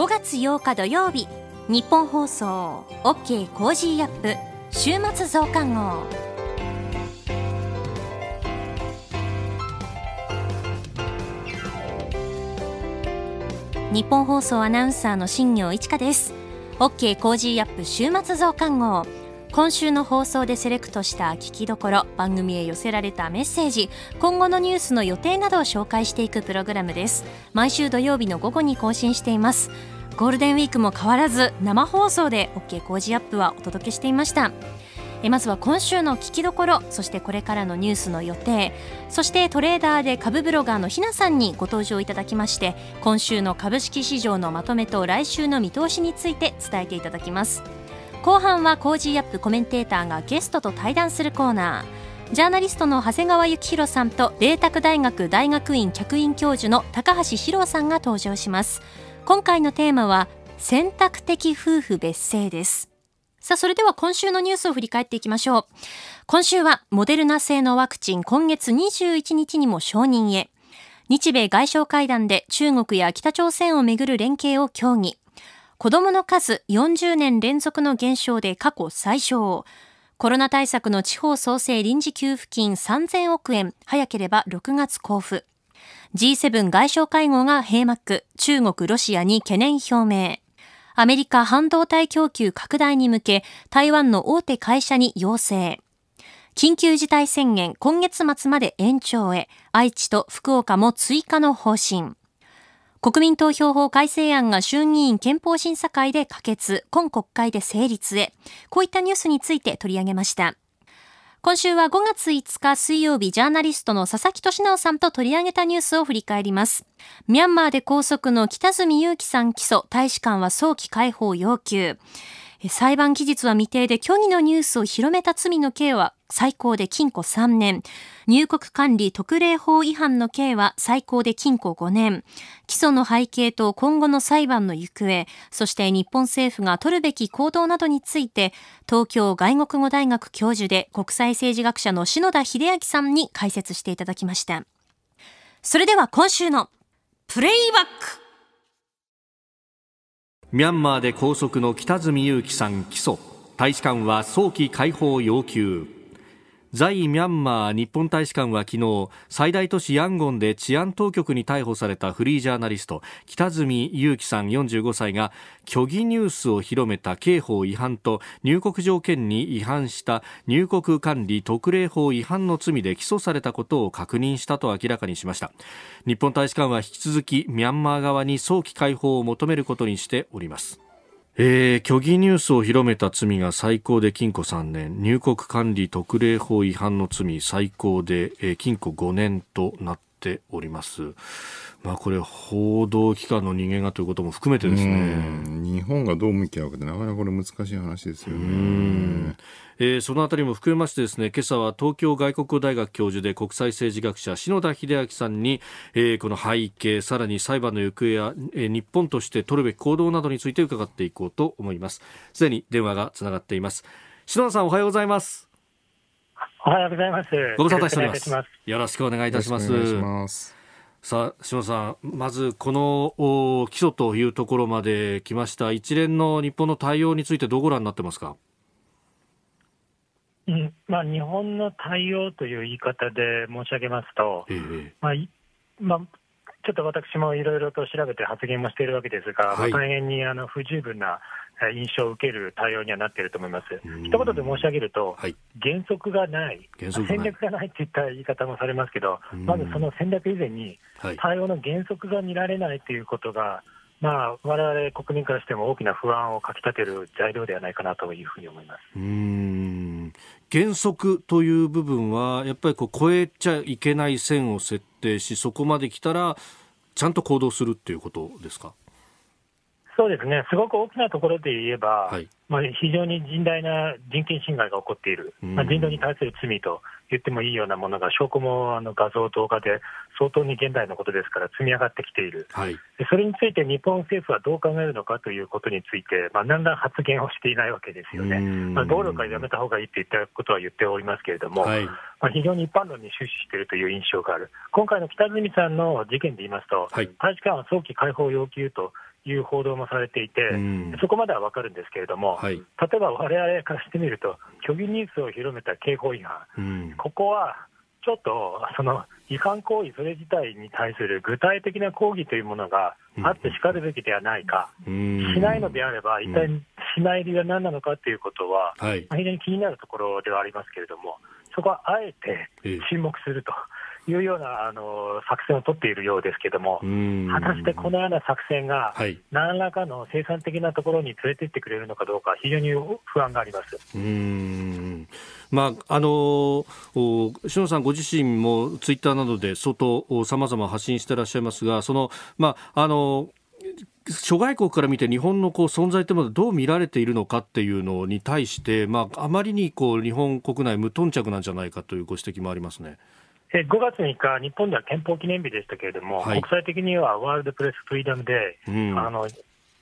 5月8日土曜日日本放送 OK コージーアップ週末増刊号日本放送アナウンサーの新業一華です OK コージーアップ週末増刊号今週の放送でセレクトした聞きどころ番組へ寄せられたメッセージ今後のニュースの予定などを紹介していくプログラムです毎週土曜日の午後に更新していますゴールデンウィークも変わらず生放送で OK 工事アップはお届けしていましたえまずは今週の聞きどころそしてこれからのニュースの予定そしてトレーダーで株ブロガーのひなさんにご登場いただきまして今週の株式市場のまとめと来週の見通しについて伝えていただきます後半はコージーアップコメンテーターがゲストと対談するコーナージャーナリストの長谷川幸宏さんと麗澤大学大学院客員教授の高橋史郎さんが登場します今回のテーマは選択的夫婦別姓ですさあそれでは今週のニュースを振り返っていきましょう今週はモデルナ製のワクチン今月21日にも承認へ日米外相会談で中国や北朝鮮をめぐる連携を協議子供の数40年連続の減少で過去最小。コロナ対策の地方創生臨時給付金3000億円、早ければ6月交付。G7 外相会合が閉幕、中国、ロシアに懸念表明。アメリカ半導体供給拡大に向け、台湾の大手会社に要請。緊急事態宣言今月末まで延長へ、愛知と福岡も追加の方針。国民投票法改正案が衆議院憲法審査会で可決、今国会で成立へ。こういったニュースについて取り上げました。今週は5月5日水曜日、ジャーナリストの佐々木俊直さんと取り上げたニュースを振り返ります。ミャンマーで拘束の北住祐樹さん起訴、大使館は早期解放要求。裁判期日は未定で虚偽のニュースを広めた罪の刑は最高で禁錮3年。入国管理特例法違反の刑は最高で禁錮5年。起訴の背景と今後の裁判の行方、そして日本政府が取るべき行動などについて、東京外国語大学教授で国際政治学者の篠田秀明さんに解説していただきました。それでは今週のプレイバックミャンマーで拘束の北角裕樹さん起訴大使館は早期解放要求在ミャンマー日本大使館は昨日最大都市ヤンゴンで治安当局に逮捕されたフリージャーナリスト北角裕樹さん45歳が虚偽ニュースを広めた刑法違反と入国条件に違反した入国管理特例法違反の罪で起訴されたことを確認したと明らかにしました日本大使館は引き続きミャンマー側に早期解放を求めることにしておりますえー、虚偽ニュースを広めた罪が最高で禁錮3年入国管理特例法違反の罪最高で、えー、禁錮5年となってております。まあ、これ、報道機関の人間がということも含めてですね。日本がどう向き合うかって、なかなかこれ難しい話ですよね。えー、そのあたりも含めましてですね、今朝は東京外国語大学教授で国際政治学者、篠田秀明さんに、えー、この背景、さらに裁判の行方や、えー、日本として取るべき行動などについて伺っていこうと思います。すでに電話がつながっています。篠田さん、おはようございます。おはようございます。ご無沙汰しております。よろしくお願いいたします。ますさあ、島さん、まずこの基礎というところまで来ました。一連の日本の対応についてどうご覧になってますか。うん、まあ日本の対応という言い方で申し上げますと、ええ、まあ、まあ、ちょっと私もいろいろと調べて発言もしているわけですが、はい、大変にあの不十分な印象を受ける対応にはなっていると思います。一言で申し上げると、はい、原則がない、戦略がないっていった言い方もされますけど、まずその戦略以前に、対応の原則が見られないということが、まあ、我々国民からしても大きな不安をかきたてる材料ではないかなというふうに思いますうん原則という部分は、やっぱりこう超えちゃいけない線を設定し、そこまで来たら、ちゃんと行動するっていうことですか。そうですね、すごく大きなところで言えば、はい、まあ、非常に甚大な人権侵害が起こっている、まあ、人道に対する罪と言ってもいいようなものが、証拠もあの画像、動画で相当に現代のことですから積み上がってきている、はい、それについて日本政府はどう考えるのかということについて、まあ、何ら発言をしていないわけですよね、まあ、暴力はやめたほうがいいって言ったことは言っておりますけれども、はい、まあ、非常に一般論に終始しているという印象がある、今回の北角さんの事件で言いますと、はい、大使館は早期解放要求と。いう報道もされていて、そこまでは分かるんですけれども、はい、例えば我々からしてみると、虚偽ニュースを広めた刑法違反、うん、ここはちょっとその違反行為それ自体に対する具体的な抗議というものがあってしかるべきではないか、うん、しないのであれば、一体しない理由は何なのかということは、うんはい、非常に気になるところではありますけれども、そこはあえて沈黙すると。ええいうようなあの作戦を取っているようですけれども、果たしてこのような作戦が、何らかの生産的なところに連れていってくれるのかどうか、非常に不安があります。うんまあ、あの篠さんご自身もツイッターなどで相当さまざま発信してらっしゃいますが、その、まあ、あの、諸外国から見て日本のこう存在というものどう見られているのかっていうのに対して、まあ、あまりにこう日本国内無頓着なんじゃないかというご指摘もありますね。5月3日、日本では憲法記念日でしたけれども、はい、国際的にはワールドプレスフリーダムデー、あの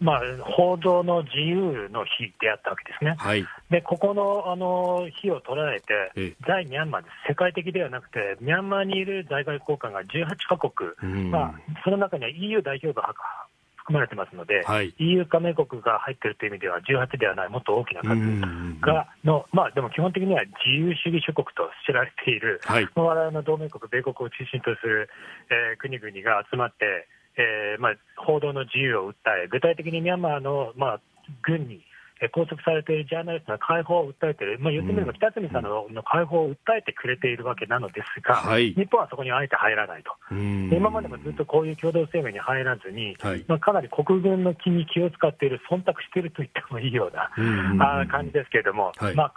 まあ、報道の自由の日であったわけですね、はい、でここのあの日を捉えて、在ミャンマーです、世界的ではなくて、ミャンマーにいる在外公館が18か国、うん、まあ、その中には EU 代表部含まれてますので、はい、EU 加盟国が入ってるという意味では、18ではない、もっと大きな数がの、まあ、でも基本的には自由主義諸国と知られている、はい、我々の同盟国、米国を中心とする、えー、国々が集まって、えーまあ、報道の自由を訴え、具体的にミャンマーの、まあ、軍に拘束されているジャーナリストの解放を訴えている、まあ、言ってみれば北角さんの解放を訴えてくれているわけなのですが、日本はそこにあえて入らないと、今までもずっとこういう共同声明に入らずに、はい、まあ、かなり国軍の気に気を使っている、忖度していると言ってもいいような、うあ感じですけれども、はい、まあ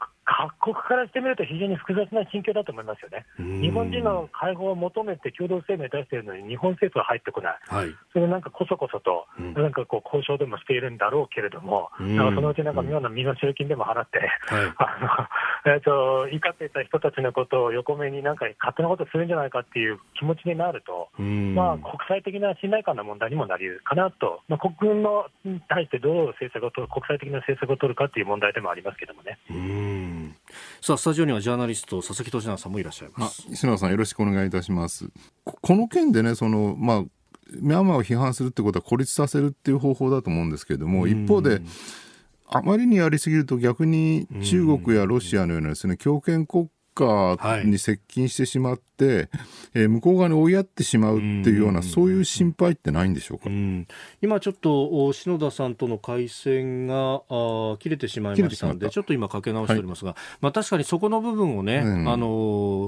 各国からしてみると、非常に複雑な心境だと思いますよね、日本人の解放を求めて共同声明出しているのに、日本政府は入ってこない、はい、それなんかこそこそと、なんかこう交渉でもしているんだろうけれども、うん、なんかそのうちなんか妙な身の金でも払って、はい、あのえーと、怒っていた人たちのことを横目になんか勝手なことするんじゃないかっていう気持ちになると、うん、まあ、国際的な信頼感の問題にもなりうるかなと、まあ、国軍のに対してどう政策を取る、国際的な政策を取るかっていう問題でもありますけどもね。うん、さあスタジオにはジャーナリスト佐々木俊奈さんもいらっしゃいます石野さんよろしくお願いいたしますこの件でねそのまあミャンマーを批判するってことは孤立させるっていう方法だと思うんですけれども、一方であまりにやりすぎると逆に中国やロシアのようなですね強権国カーに接近してしまって、はい、えー、向こう側に追いやってしまうっていうような、そういう心配ってないんでしょうか、う今ちょっと篠田さんとの回線があ切れてしまいましたので、ちょっと今、かけ直しておりますが、はい、まあ、確かにそこの部分をね、うん、あのー、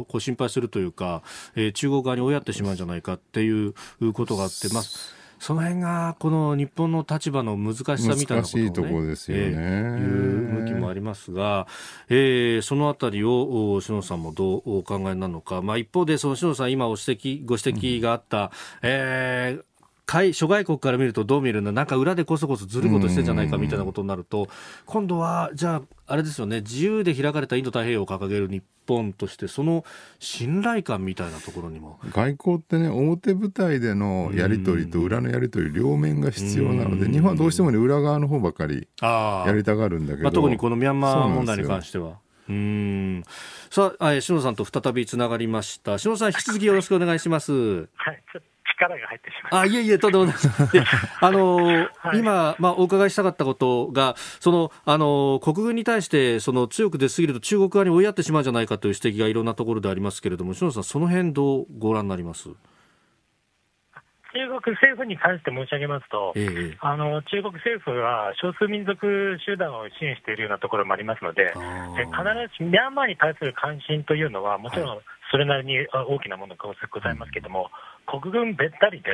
こう心配するというか、えー、中国側に追いやってしまうんじゃないかっていうことがあって、まその辺がこの日本の立場の難しさみたいなこと難しいところですよね、えー、いう向きもありますが、えー、そのあたりを篠野さんもどうお考えなのか、まあ、一方でその篠野さん今お指摘ご指摘があった、うん、えー諸外国から見るとどう見えるんだなんか裏でこそこそずることしてじゃないかみたいなことになると今度はじゃああれですよね自由で開かれたインド太平洋を掲げる日本としてその信頼感みたいなところにも外交ってね表舞台でのやり取りと裏のやり取り両面が必要なので日本はどうしても、ね、裏側の方ばかりやりたがるんだけど、まあ、特にこのミャンマー問題に関しては。うんさあ、篠田さんと再びつながりました。篠野さん、引き続きよろしくお願いします。はい、はい力が入ってしまあいえいえ、とんでもない あの、はい、今、まあ、お伺いしたかったことが、そのあの国軍に対してその強く出すぎると中国側に追いやってしまうんじゃないかという指摘がいろんなところでありますけれども、篠田さん、その辺どうご覧になります中国政府に関して申し上げますと、ええ、あの中国政府は少数民族集団を支援しているようなところもありますので、え必ずしミャンマーに対する関心というのは、もちろんそれなりに大きなものがございますけれども、国軍べったりで、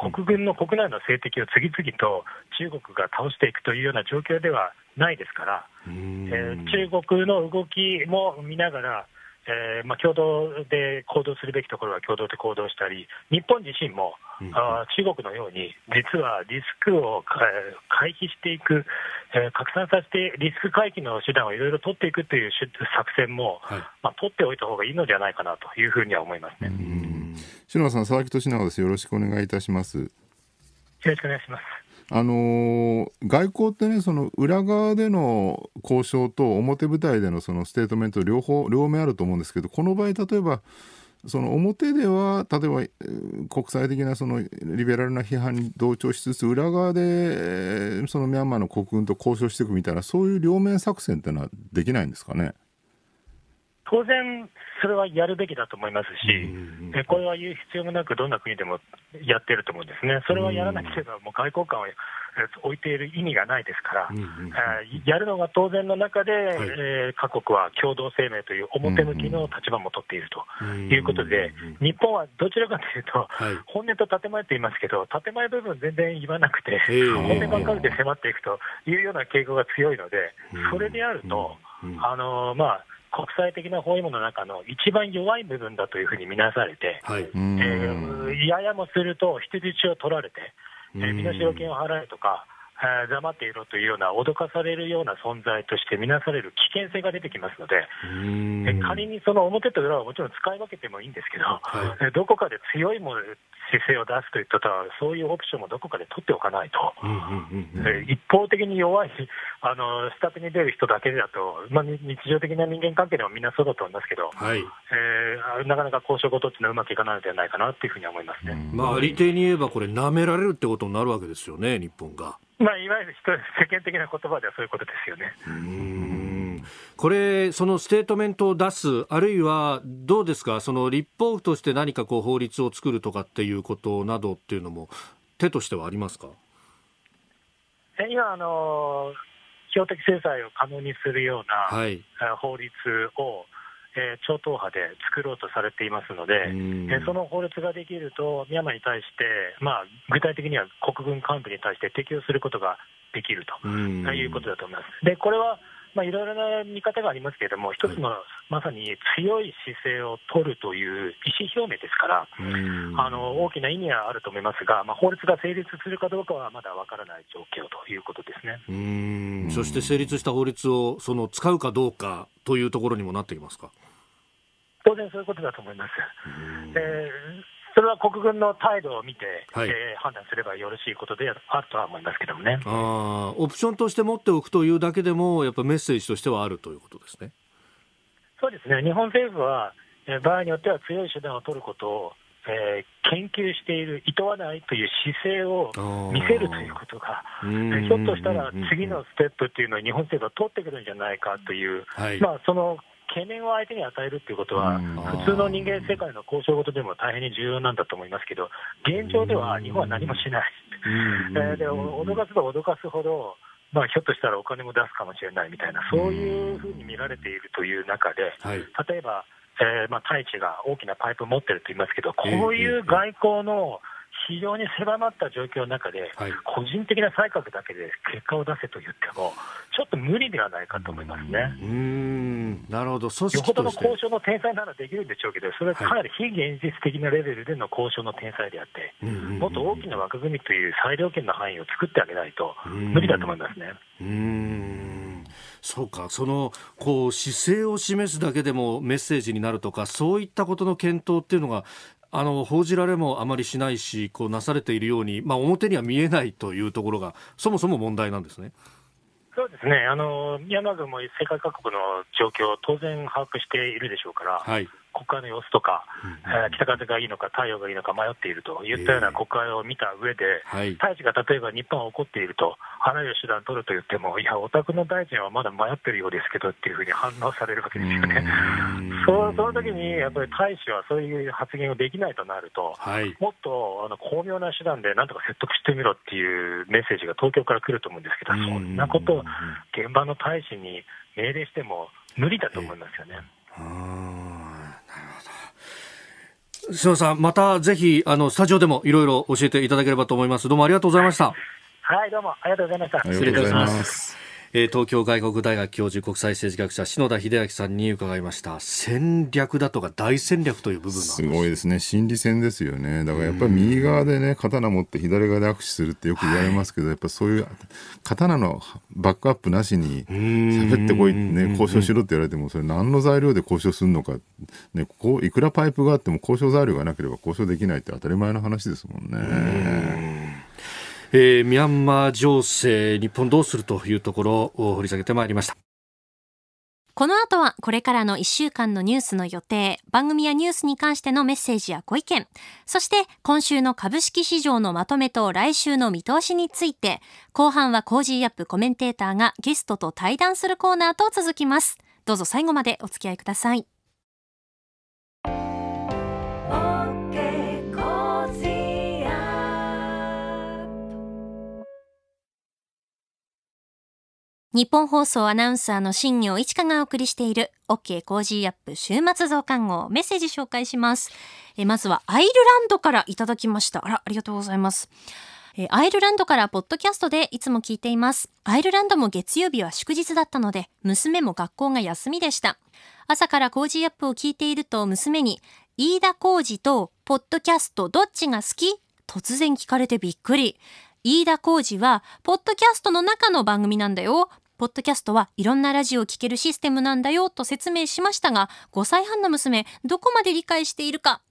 国軍の国内の政敵を次々と中国が倒していくというような状況ではないですから、え中国の動きも見ながら、えーまあ、共同で行動するべきところは共同で行動したり、日本自身も、うん、あ中国のように、実はリスクを、え回避していく、えー、拡散させて、リスク回避の手段をいろいろ取っていくという作戦も、はい、まあ、取っておいた方がいいのではないかなというふうには思いますね篠田さん、佐々木俊直です。よろしくお願いいたします。よろしくお願いします。あの外交ってねその裏側での交渉と表舞台でのそのステートメント両方両面あると思うんですけどこの場合例えばその表では例えば国際的なそのリベラルな批判に同調しつつ裏側でそのミャンマーの国軍と交渉していくみたいなそういう両面作戦ってのはできないんですかね。当然、それはやるべきだと思いますし、うん、これは言う必要もなく、どんな国でもやってると思うんですね、それはやらなければ、もう外交官を置いている意味がないですから、うん、やるのが当然の中で、はい、えー、各国は共同声明という表向きの立場も取っているということで、日本はどちらかというと、はい、本音と建前と言いますけど、建前部分全然言わなくて、本音ばっかりで迫っていくというような傾向が強いので、それであると、あのまあ、国際的な包囲網の中の一番弱い部分だというふうに見なされて、はいえー、ややもすると人質を取られて、えー、身代金を払えとか、えー、黙っていろというような、脅かされるような存在として見なされる危険性が出てきますので、仮にその表と裏はもちろん使い分けてもいいんですけど、はい、どこかで強いもの姿勢を出すといったそういうオプションもどこかで取っておかないと、一方的に弱い、あの下手に出る人だけだと、まあ、日常的な人間関係でもみんなそうだと思いますけど、はいえー、なかなか交渉事っていうのはうまくいかないのではないかなというふうに思いますね、まあ、ありに言えば、これ、なめられるってことになるわけですよね、日本が。まあ、いわゆる世間的な言葉ではそういうことですよね。うんこれ、そのステートメントを出す、あるいはどうですか、その立法府として何かこう法律を作るとかっていうことなどっていうのも、手としてはありますか今あの、標的制裁を可能にするような、はい、法律を、えー、超党派で作ろうとされていますので、えー、その法律ができると、ミャンマーに対して、まあ、具体的には国軍幹部に対して適用することができるということだと思います。でこれはまあ、いろいろな見方がありますけれども、一つの、はい、まさに強い姿勢を取るという意思表明ですから、あの大きな意味はあると思いますが、まあ、法律が成立するかどうかはまだ分からない状況ということですねうんそして成立した法律をその使うかどうかというところにもなってきますか。当然そういうことだと思います。えーそれは国軍の態度を見て、はい、えー、判断すればよろしいことであるとは思いますけどもねあオプションとして持っておくというだけでも、やっぱメッセージとしてはあるということですねそうですね、日本政府は、えー、場合によっては強い手段を取ることを、えー、研究している、いとわないという姿勢を見せるということが、ひょっとしたら次のステップっていうのを日本政府は取ってくるんじゃないかという、はい、まあ、その懸念を相手に与えるっていうことは、普通の人間世界の交渉事でも大変に重要なんだと思いますけど、現状では日本は何もしない、えで脅かせば脅かすほど、まあ、ひょっとしたらお金も出すかもしれないみたいな、そういうふうに見られているという中で、例えば、えーまあ、大地が大きなパイプを持ってると言いますけど、こういう外交の、非常に狭まった状況の中で、はい、個人的な才覚だけで結果を出せと言っても、ちょっと無理ではないかと思いますね。うんなるほど、組織よほどの交渉の天才ならできるんでしょうけど、それはかなり非現実的なレベルでの交渉の天才であって、はい、もっと大きな枠組みという裁量権の範囲を作ってあげないと、無理だと思いますね。うんそうか、そのこう姿勢を示すだけでもメッセージになるとか、そういったことの検討っていうのが、あの報じられもあまりしないしこうなされているように、まあ、表には見えないというところがそもそも問題なんですね。そうですねあのミャンマー軍も世界各国の状況を当然把握しているでしょうから、はい、国会の様子とか、えー、北風がいいのか、太陽がいいのか迷っているといったような国会を見た上で、えー、大使が例えば日本は怒っていると、あらる手段取ると言っても、いや、お宅の大臣はまだ迷ってるようですけどっていうふうに反応されるわけですよね。そその時にやっぱり大使はそういう発言をできないとなると、はい、もっとあの巧妙な手段でなんとか説得してみろっていうメッセージが東京から来ると思うんですけど、そんなことを現場の大使に命令しても無理だと思いますよね。えー須野さん、またぜひ、あの、スタジオでもいろいろ教えていただければと思います。どうもありがとうございました。はい、どうもありがとうございました。失礼いたします。え東京外国大学教授国際政治学者篠田秀明さんに伺いました戦略だとか大戦略という部分すごいですね心理戦ですよねだからやっぱり右側でね刀持って左側で握手するってよく言われますけど、はい、やっぱそういう刀のバックアップなしに喋ってこい、ね、交渉しろって言われてもそれ何の材料で交渉するのか、ね、こういくらパイプがあっても交渉材料がなければ交渉できないって当たり前の話ですもんね。えー、ミャンマー情勢、日本どうするというところを掘り下げてまいりました。この後はこれからの1週間のニュースの予定、番組やニュースに関してのメッセージやご意見、そして今週の株式市場のまとめと来週の見通しについて、後半はコージーアップコメンテーターがゲストと対談するコーナーと続きます。どうぞ最後までお付き合いください。日本放送アナウンサーの新業一華がお送りしている OK コージーアップ週末増刊号メッセージ紹介します。えまずはアイルランドからいただきました。あら、ありがとうございます。えアイルランドからポッドキャストでいつも聞いています。アイルランドも月曜日は祝日だったので、娘も学校が休みでした。朝からコージーアップを聞いていると娘に、飯田浩二とポッドキャストどっちが好き突然聞かれてびっくり。飯田浩二は、ポッドキャストの中の番組なんだよ。ポッドキャストはいろんなラジオを聴けるシステムなんだよと説明しましたが、5歳半の娘、どこまで理解しているか。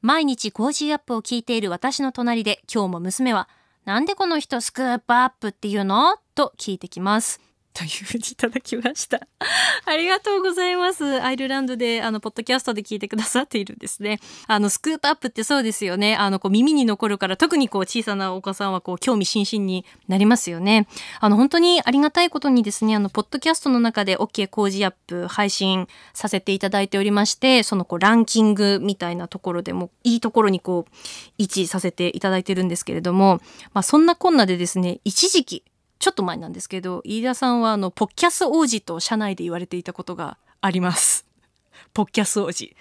毎日コージーアップを聞いている私の隣で、今日も娘は、なんでこの人スクープアップっていうのと聞いてきます。というふうにいただきました。ありがとうございます。アイルランドで、あの、ポッドキャストで聞いてくださっているんですね。あの、スクープアップってそうですよね。あの、こう、耳に残るから、特にこう、小さなお子さんは、こう、興味津々になりますよね。あの、本当にありがたいことにですね、あの、ポッドキャストの中で、OK 工事アップ配信させていただいておりまして、その、こう、ランキングみたいなところでも、いいところにこう、位置させていただいてるんですけれども、まあ、そんなこんなでですね、一時期、ちょっと前なんですけど飯田さんはあのポッキャス王子と社内で言われていたことがあります。ポッキャス王子。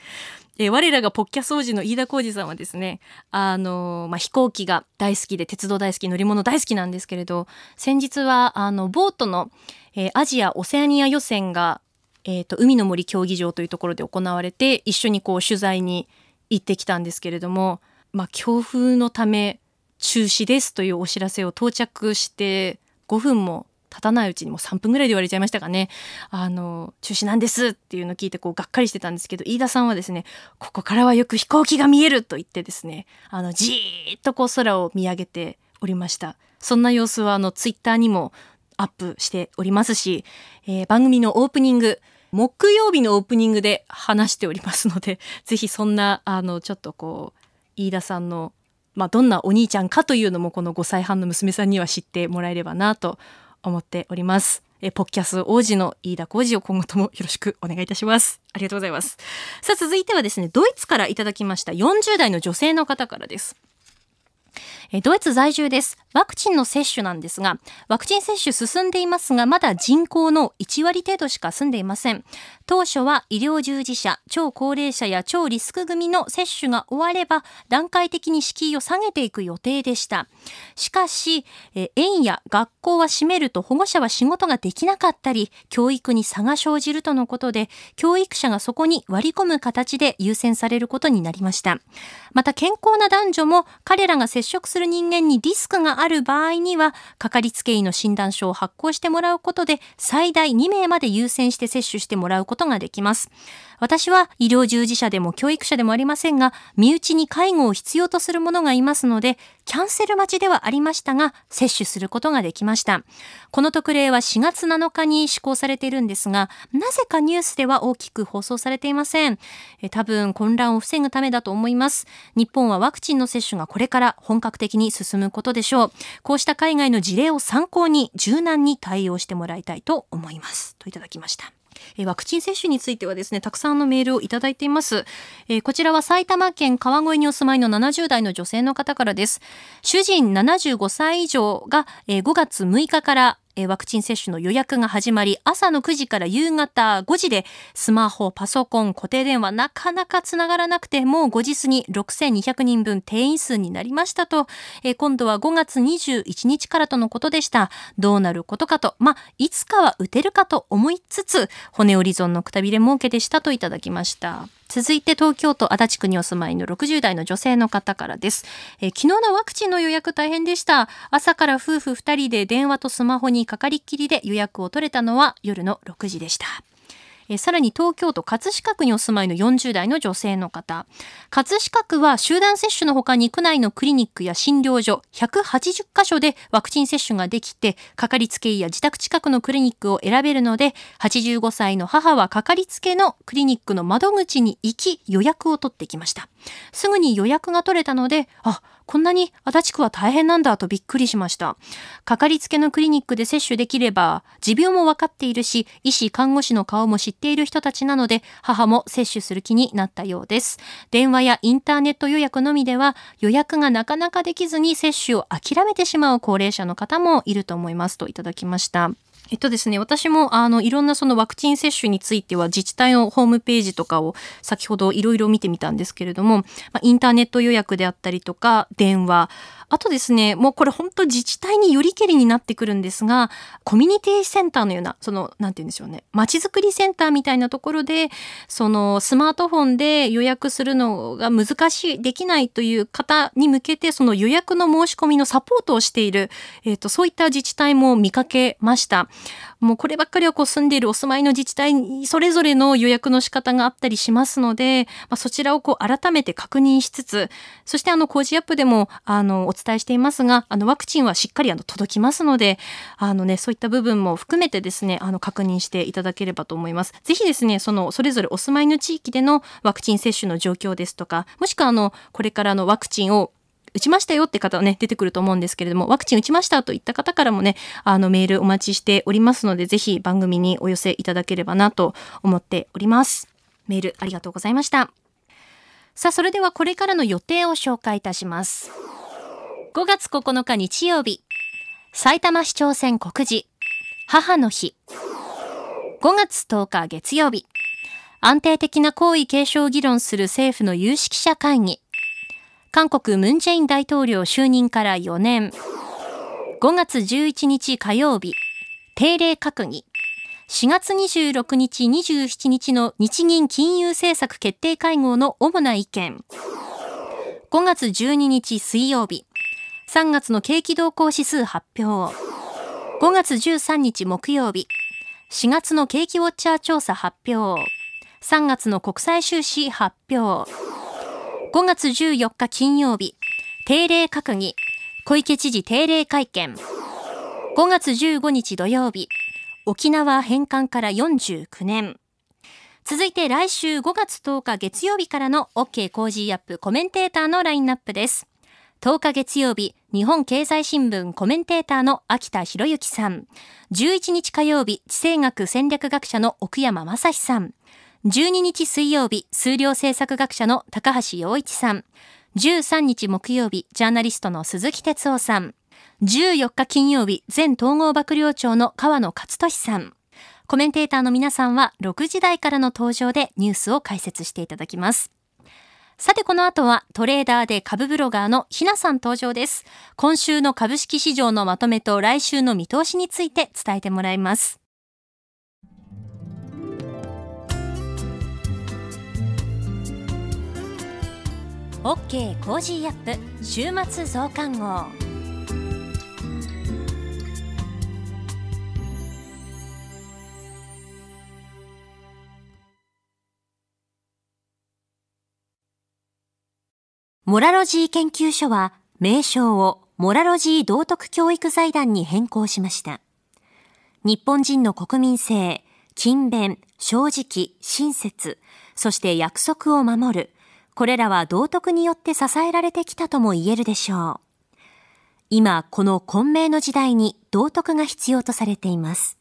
え我らがポッキャス王子の飯田浩二さんはですね、あのまあ、飛行機が大好きで、鉄道大好き、乗り物大好きなんですけれど、先日は、あの、ボートの、えー、アジア・オセアニア予選が、えっ、ー、と、海の森競技場というところで行われて、一緒にこう、取材に行ってきたんですけれども、まあ、強風のため、中止ですというお知らせを到着して、5分も経たないうちにもう3分ぐらいで言われちゃいましたかねあの中止なんですっていうのを聞いてこうがっかりしてたんですけど飯田さんはですねここからはよく飛行機が見えると言ってですねあのじーっとこう空を見上げておりましたそんな様子はあのツイッターにもアップしておりますし、えー、番組のオープニング木曜日のオープニングで話しておりますので、ぜひそんな、あの、ちょっとこう、飯田さんのまあ、どんなお兄ちゃんかというのもこの5歳半の娘さんには知ってもらえればなと思っております。えポッキャス王子の飯田浩二を今後ともよろしくお願いいたします。ありがとうございます。さあ続いてはですね、ドイツからいただきました40代の女性の方からです。ドイツ在住です。ワクチンの接種なんですが、ワクチン接種進んでいますが、まだ人口の1割程度しか済んでいません。当初は医療従事者、超高齢者や超リスク組の接種が終われば、段階的に敷居を下げていく予定でした。しかし、え園や学校は閉めると保護者は仕事ができなかったり、教育に差が生じるとのことで、教育者がそこに割り込む形で優先されることになりました。また健康な男女も彼らが接接触する人間にリスクがある場合には、かかりつけ医の診断書を発行してもらうことで、最大2名まで優先して接種してもらうことができます。私は医療従事者でも教育者でもありませんが、身内に介護を必要とする者がいますので、キャンセル待ちではありましたが、接種することができました。この特例は4月7日に施行されているんですが、なぜかニュースでは大きく放送されていません。え多分混乱を防ぐためだと思います。日本はワクチンの接種がこれから本格的に進むことでしょう。こうした海外の事例を参考に柔軟に対応してもらいたいと思います。といただきました。えワクチン接種についてはですねたくさんのメールをいただいています、えこちらは埼玉県川越にお住まいの70代の女性の方からです主人75歳以上が、え5月6日からえワクチン接種の予約が始まり、朝の9時から夕方5時で、スマホ、パソコン、固定電話、なかなかつながらなくて、もう5時過ぎ、6200人分定員数になりましたと、え今度は5月21日からとのことでした。どうなることかと、まあ、いつかは打てるかと思いつつ、骨折り損のくたびれ儲けでしたといただきました。続いて東京都足立区にお住まいの60代の女性の方からです、えー、昨日のワクチンの予約大変でした朝から夫婦2人で電話とスマホにかかりっきりで予約を取れたのは夜の6時でしたえさらに東京都葛飾区にお住まいの40代の女性の方葛飾区は集団接種のほかに区内のクリニックや診療所180カ所でワクチン接種ができてかかりつけ医や自宅近くのクリニックを選べるので85歳の母はかかりつけのクリニックの窓口に行き予約を取ってきましたすぐに予約が取れたのであこんなに足立区は大変なんだとびっくりしました。かかりつけのクリニックで接種できれば、持病もわかっているし、医師、看護師の顔も知っている人たちなので、母も接種する気になったようです。電話やインターネット予約のみでは、予約がなかなかできずに接種を諦めてしまう高齢者の方もいると思いますといただきました。えっとですね、私もあのいろんなそのワクチン接種については自治体のホームページとかを先ほどいろいろ見てみたんですけれども、まあ、インターネット予約であったりとか電話あとですね、もうこれ本当自治体によりけりになってくるんですが、コミュニティセンターのような、その、なんて言うんでしょうね、まちづくりセンターみたいなところで、その、スマートフォンで予約するのが難しい、できないという方に向けて、その予約の申し込みのサポートをしている、えっ、ー、と、そういった自治体も見かけました。もうこればっかりはこう住んでいるお住まいの自治体にそれぞれの予約の仕方があったりしますので、まあ、そちらをこう改めて確認しつつ、そしてあの工事アップでもあのお伝えしていますが、あのワクチンはしっかりあの届きますので、あのね、そういった部分も含めてですね、あの確認していただければと思います。ぜひですね、そのそれぞれお住まいの地域でのワクチン接種の状況ですとか、もしくはあのこれからのワクチンを打ちましたよって方ね、出てくると思うんですけれども、ワクチン打ちましたといった方からもね、あのメールお待ちしておりますので、ぜひ番組にお寄せいただければなと思っております。メールありがとうございました。さあ、それではこれからの予定を紹介いたします。5月9日日曜日、埼玉市長選告示、母の日。5月10日月曜日、安定的な皇位継承議論する政府の有識者会議。韓国ムン・ジェイン大統領就任から4年5月11日火曜日定例閣議4月26日27日の日銀金融政策決定会合の主な意見5月12日水曜日3月の景気動向指数発表5月13日木曜日4月の景気ウォッチャー調査発表3月の国際収支発表5月14日金曜日、定例閣議、小池知事定例会見。5月15日土曜日、沖縄返還から49年。続いて来週5月10日月曜日からの OK コージーアップコメンテーターのラインナップです。10日月曜日、日本経済新聞コメンテーターの秋田博之さん。11日火曜日、地政学戦略学者の奥山正史さん。12日水曜日、数量政策学者の高橋洋一さん。13日木曜日、ジャーナリストの鈴木哲夫さん。14日金曜日、前統合幕僚長の河野克俊さん。コメンテーターの皆さんは6時台からの登場でニュースを解説していただきます。さてこの後はトレーダーで株ブロガーのひなさん登場です。今週の株式市場のまとめと来週の見通しについて伝えてもらいます。OK コージーアップ週末増刊号モラロジー研究所は名称をモラロジー道徳教育財団に変更しました。日本人の国民性、勤勉、正直、親切、そして約束を守る、これらは道徳によって支えられてきたとも言えるでしょう。今、この混迷の時代に道徳が必要とされています。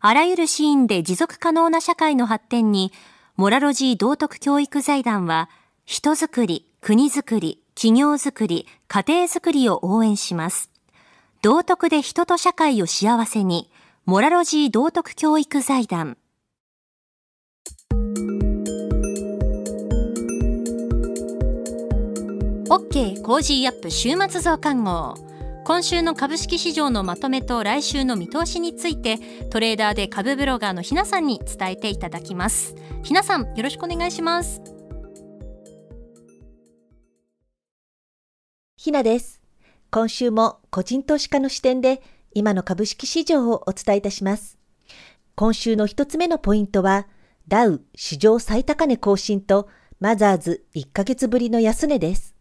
あらゆるシーンで持続可能な社会の発展に、モラロジー道徳教育財団は、人づくり、国づくり、企業づくり、家庭づくりを応援します。道徳で人と社会を幸せに、モラロジー道徳教育財団。OK コージーアップ週末増刊号今週の株式市場のまとめと来週の見通しについてトレーダーで株ブロガーのひなさんに伝えていただきますひなさんよろしくお願いしますひなです今週も個人投資家の視点で今の株式市場をお伝えいたします今週の一つ目のポイントはダウ史上最高値更新とマザーズ1ヶ月ぶりの安値です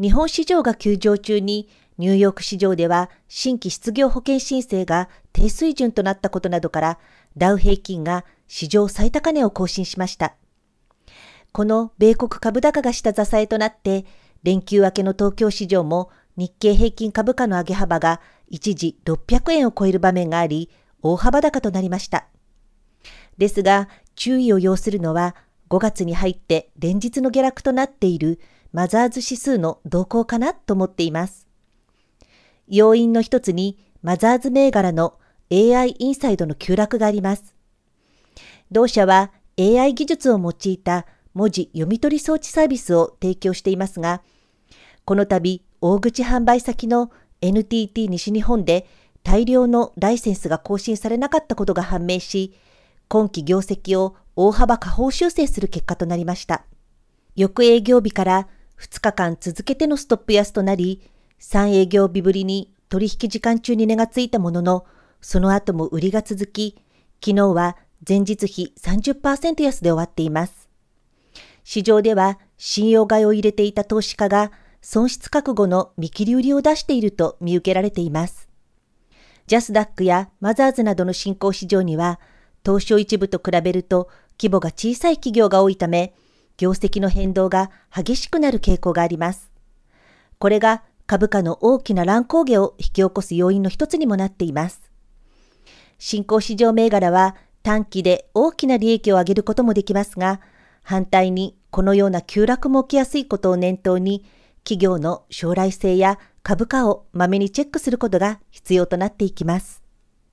日本市場が休場中にニューヨーク市場では新規失業保険申請が低水準となったことなどからダウ平均が史上最高値を更新しました。この米国株高がした支えとなって連休明けの東京市場も日経平均株価の上げ幅が一時600円を超える場面があり大幅高となりました。ですが注意を要するのは5月に入って連日の下落となっているマザーズ指数の動向かなと思っています。要因の一つにマザーズ銘柄の AI インサイドの急落があります。同社は AI 技術を用いた文字読み取り装置サービスを提供していますが、この度大口販売先の NTT 西日本で大量のライセンスが更新されなかったことが判明し、今期業績を大幅下方修正する結果となりました。翌営業日から2日間続けてのストップ安となり、3営業日ぶりに取引時間中に値がついたものの、その後も売りが続き、昨日は前日比30%安で終わっています。市場では信用買いを入れていた投資家が損失覚悟の見切り売りを出していると見受けられています。ジャスダックやマザーズなどの新興市場には、東証一部と比べると規模が小さい企業が多いため、業績の変動が激しくなる傾向があります。これが株価の大きな乱高下を引き起こす要因の一つにもなっています。新興市場銘柄は短期で大きな利益を上げることもできますが、反対にこのような急落も起きやすいことを念頭に、企業の将来性や株価をまめにチェックすることが必要となっていきます。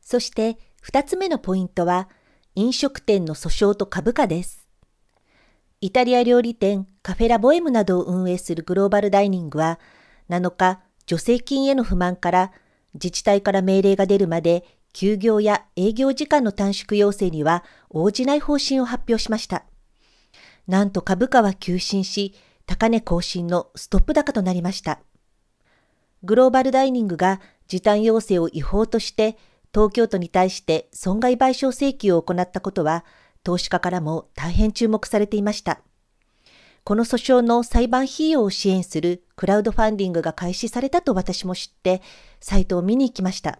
そして2つ目のポイントは、飲食店の訴訟と株価です。イタリア料理店カフェラボエムなどを運営するグローバルダイニングは7日、助成金への不満から自治体から命令が出るまで休業や営業時間の短縮要請には応じない方針を発表しました。なんと株価は急進し、高値更新のストップ高となりました。グローバルダイニングが時短要請を違法として東京都に対して損害賠償請求を行ったことは投資家からも大変注目されていました。この訴訟の裁判費用を支援するクラウドファンディングが開始されたと私も知って、サイトを見に行きました。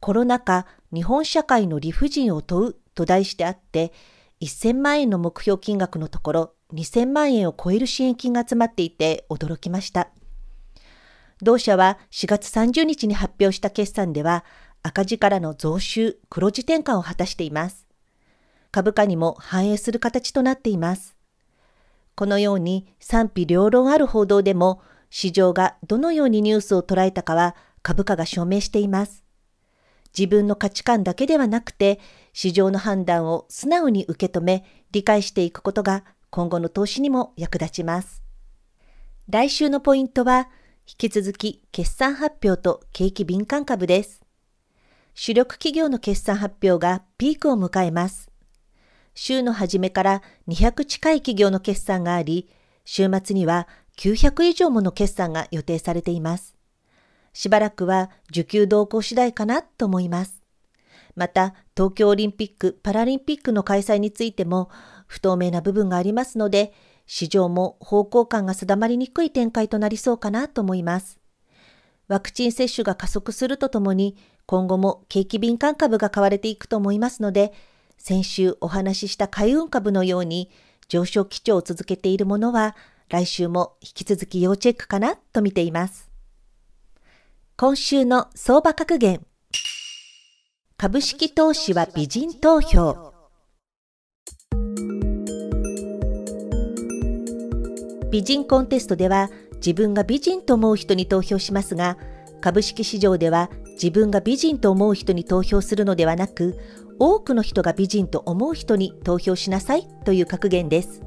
コロナ禍、日本社会の理不尽を問うと題してあって、1000万円の目標金額のところ、2000万円を超える支援金が集まっていて驚きました。同社は4月30日に発表した決算では、赤字からの増収、黒字転換を果たしています。株価にも反映する形となっています。このように賛否両論ある報道でも市場がどのようにニュースを捉えたかは株価が証明しています。自分の価値観だけではなくて市場の判断を素直に受け止め理解していくことが今後の投資にも役立ちます。来週のポイントは引き続き決算発表と景気敏感株です。主力企業の決算発表がピークを迎えます。週の初めから200近い企業の決算があり、週末には900以上もの決算が予定されています。しばらくは受給動向次第かなと思います。また、東京オリンピック・パラリンピックの開催についても不透明な部分がありますので、市場も方向感が定まりにくい展開となりそうかなと思います。ワクチン接種が加速するとともに、今後も景気敏感株が買われていくと思いますので、先週お話しした海運株のように上昇基調を続けているものは来週も引き続き要チェックかなと見ています。今週の相場格言。株式投資は美人投票。美人コンテストでは自分が美人と思う人に投票しますが、株式市場では自分が美人と思う人に投票するのではなく、多くの人が美人と思う人に投票しなさいという格言です。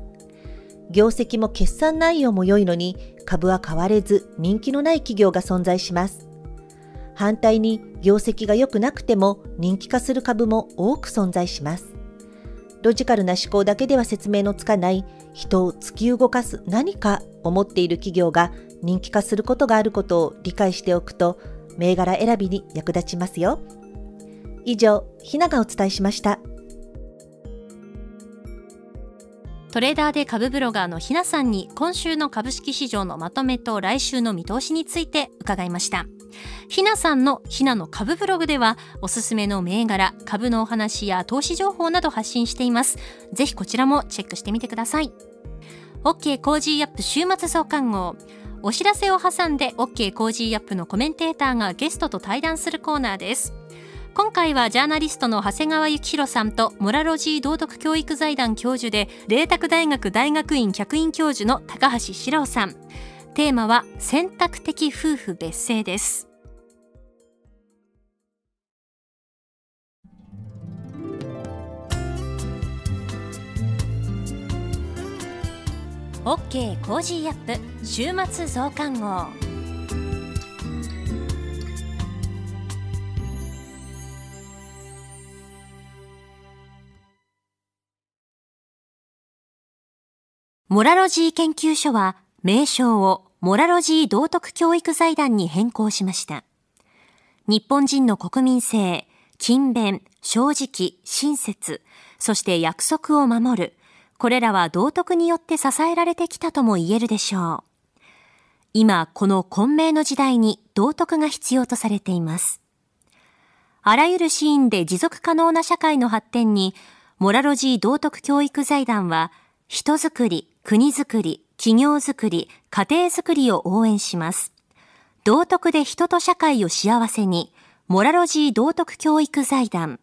業績も決算内容も良いのに株は買われず人気のない企業が存在します。反対に業績が良くなくても人気化する株も多く存在します。ロジカルな思考だけでは説明のつかない人を突き動かす何か思っている企業が人気化することがあることを理解しておくと銘柄選びに役立ちますよ。以上、ひながお伝えしました。トレーダーで株ブロガーのひなさんに今週の株式市場のまとめと来週の見通しについて伺いました。ひなさんのひなの株ブログではおすすめの銘柄、株のお話や投資情報など発信しています。ぜひこちらもチェックしてみてください。OK コージーアップ週末増刊号。お知らせを挟んで OK コージーアップのコメンテーターがゲストと対談するコーナーです。今回はジャーナリストの長谷川幸宏さんとモラロジー道徳教育財団教授で麗澤大学大学院客員教授の高橋史郎さんテーマは選択的夫婦別姓ですオッケーコージーアップ週末増刊号モラロジー研究所は名称をモラロジー道徳教育財団に変更しました。日本人の国民性、勤勉、正直、親切、そして約束を守る、これらは道徳によって支えられてきたとも言えるでしょう。今、この混迷の時代に道徳が必要とされています。あらゆるシーンで持続可能な社会の発展に、モラロジー道徳教育財団は、人づくり、国づくり、企業づくり、家庭づくりを応援します。道徳で人と社会を幸せに、モラロジー道徳教育財団。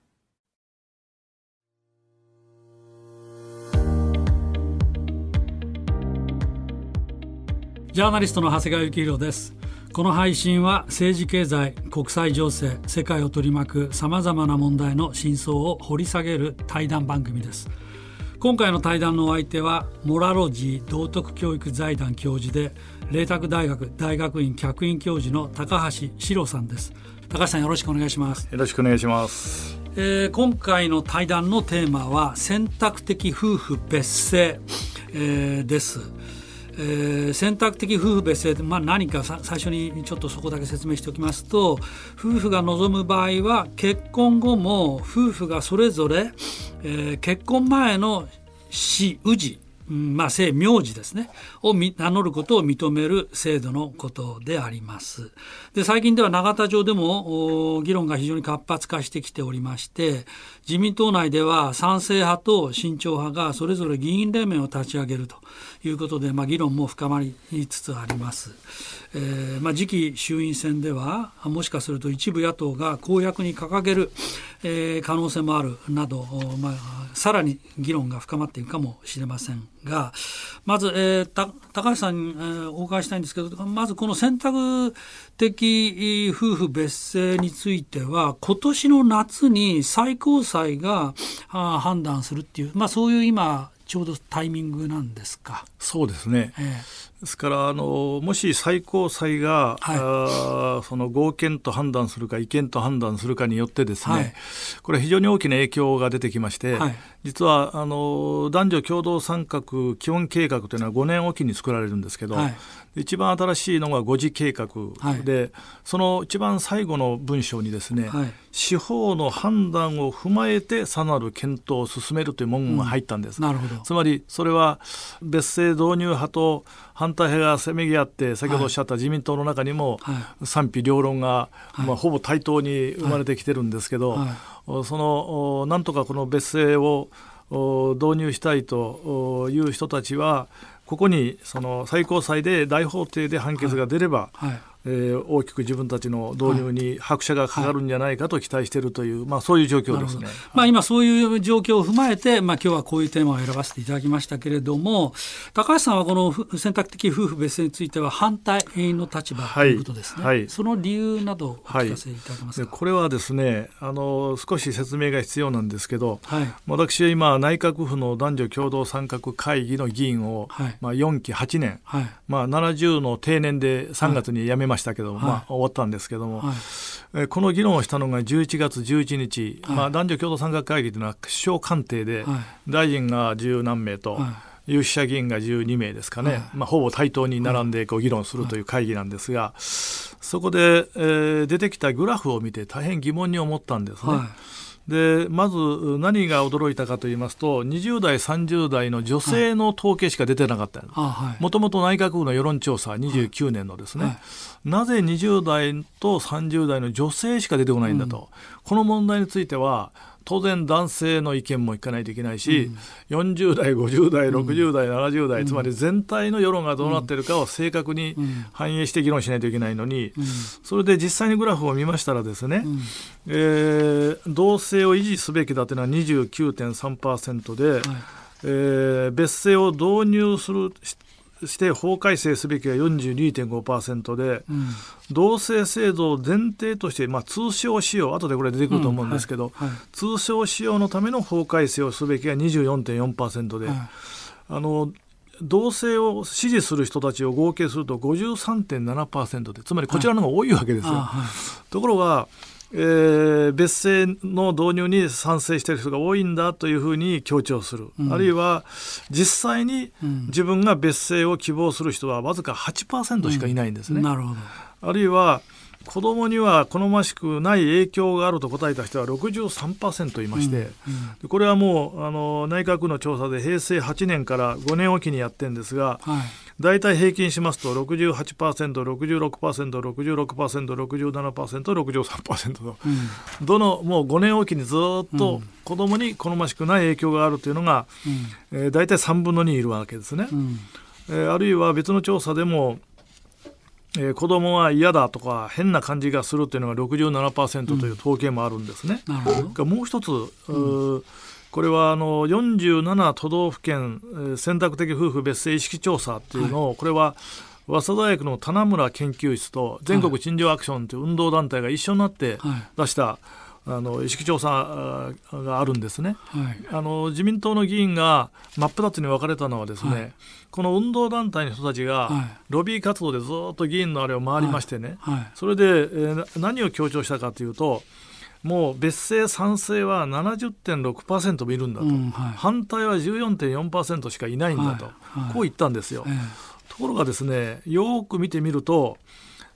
ジャーナリストの長谷川幸宏です。この配信は政治経済、国際情勢、世界を取り巻くさまざまな問題の真相を掘り下げる対談番組です。今回の対談のお相手はモラロジー道徳教育財団教授で麗澤大学大学院客員教授の高橋史郎さんです高橋さんよろしくお願いしますよろしくお願いしますえー、今回の対談のテーマは選択的夫婦別姓、えー、です、えー、選択的夫婦別姓、まあ、何か最初にちょっとそこだけ説明しておきますと夫婦が望む場合は結婚後も夫婦がそれぞれ、えー、結婚前の死氏まあ、姓名字ですねを名乗ることを認める制度のことであります。で最近では永田町でも議論が非常に活発化してきておりまして自民党内では賛成派と慎重派がそれぞれ議員連盟を立ち上げるということで、まあ、議論も深まりつつあります。えーまあ、次期衆院選ではもしかすると一部野党が公約に掲げる、えー、可能性もあるなど、まあ、さらに議論が深まっているかもしれませんがまず、えー、た高橋さんに、えー、お伺いしたいんですけどまずこの選択的夫婦別姓については今年の夏に最高裁が判断するっていう、まあ、そういう今ちょうどタイミングなんですか。そうですね。えー、ですからあのもし最高裁が、はい、あその合憲と判断するか違憲と判断するかによってですね、はい、これ非常に大きな影響が出てきまして、はい、実はあの男女共同参画基本計画というのは5年おきに作られるんですけど。一番新しいのが5次計画で、はい、その一番最後の文章にですね、はい、司法の判断を踏まえてさなる検討を進めるという文言が入ったんです、うん、なるほどつまりそれは別姓導入派と反対派がせめぎ合って先ほどおっしゃった自民党の中にも賛否両論が、まあ、ほぼ対等に生まれてきてるんですけど、そのなんとかこの別姓を導入したいという人たちはここにその最高裁で大法廷で判決が出れば、はいえー、大きく自分たちの導入に拍車がかかるんじゃないかと期待しているという、はい、まあ、そういう状況ですね、まあ、今、そういう状況を踏まえて、まあ今日はこういうテーマを選ばせていただきましたけれども、高橋さんはこの選択的夫婦別姓については反対の立場ということですね、はいはい、その理由など、お聞かせいただけますこれはですねあの、少し説明が必要なんですけど、はい、私は今、内閣府の男女共同参画会議の議員を、はいまあ、4期8年、はいまあ、70の定年で3月に辞めました。ましたけども、はい、まあ、終わったんですけども、はい、えこの議論をしたのが11月11日、はい、まあ、男女共同参画会議というのは首相官邸で、大臣が十何名と。有識者議員が12名ですかね、はい、まあ、ほぼ対等に並んでこう議論するという会議なんですが、そこで、えー、出てきたグラフを見て大変疑問に思ったんですね。はいでまず何が驚いたかと言いますと20代30代の女性の統計しか出てなかったもともと内閣府の世論調査29年のですね、はいはい、なぜ20代と30代の女性しか出てこないんだと、うん、この問題については当然男性の意見も聞かないといけないし、うん、40代50代60代、うん、70代、つまり全体の世論がどうなっているかを正確に反映して議論しないといけないのに、それで実際にグラフを見ましたらですね、うん、えー、同性を維持すべきだというのは29.3%で、はいえー、別姓を導入するしして法改正すべきが42.5%で、うん、同性制度を前提として、まあ、通称使用後でこれ出てくると思うんですけど、うんはいはい、通称使用のための法改正をすべきが24.4%で、はい、あの同性を支持する人たちを合計すると53.7%でつまりこちらの方が多いわけですよ。はい、ところがえー、別姓の導入に賛成している人が多いんだというふうに強調する、うん、あるいは実際に自分が別姓を希望する人はわずか8%しかいないんですね。うん、なるほどあるいは子どもには好ましくない影響があると答えた人は63%いまして、うん、これはもうあの内閣の調査で平成8年から5年おきにやってるんですが。はい大体平均しますと68%、66%、66%、67%、63%と、うん、どのもう5年おきにずっと子供に好ましくない影響があるというのが、うんえー、大体3分の2いるわけですね。うん、えー、あるいは別の調査でもえー、子供は嫌だとか変な感じがするというのが67%という統計もあるんですね。うん、もう一つ、うん、これはあの47都道府県選択的夫婦別姓意識調査というのを、はい、これは早稲田大学の棚村研究室と全国陳情アクションという運動団体が一緒になって出した、はいあの意識調査があるんですね、はい、あの自民党の議員が真っ二つに分かれたのはですね、はい、この運動団体の人たちがロビー活動でずっと議員のあれを回りましてね、はい、それで、えー、何を強調したかというともう別姓賛成は70.6%もいるんだと、うんはい、反対は14.4%しかいないんだと、はいはい、こう言ったんですよ。えー、ところがですねよく見てみると、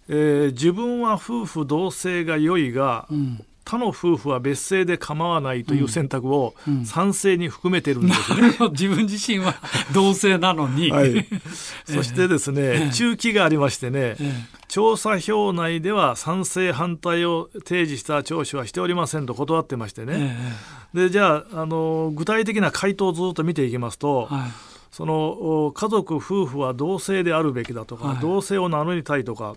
えー、自分は夫婦同姓が良いが、うん他の夫婦は別姓で構わないという選択を賛成に含めてるんですね。うんうん、自分自身は 同性なのに、はい、そしてですね、えー、中期がありましてね、えー、調査票内では賛成反対を提示した聴取はしておりませんと断ってましてね、えー、でじゃああの具体的な回答をずっと見ていきますと、はいその家族夫婦は同性であるべきだとか、はい、同性を名乗りたいとか、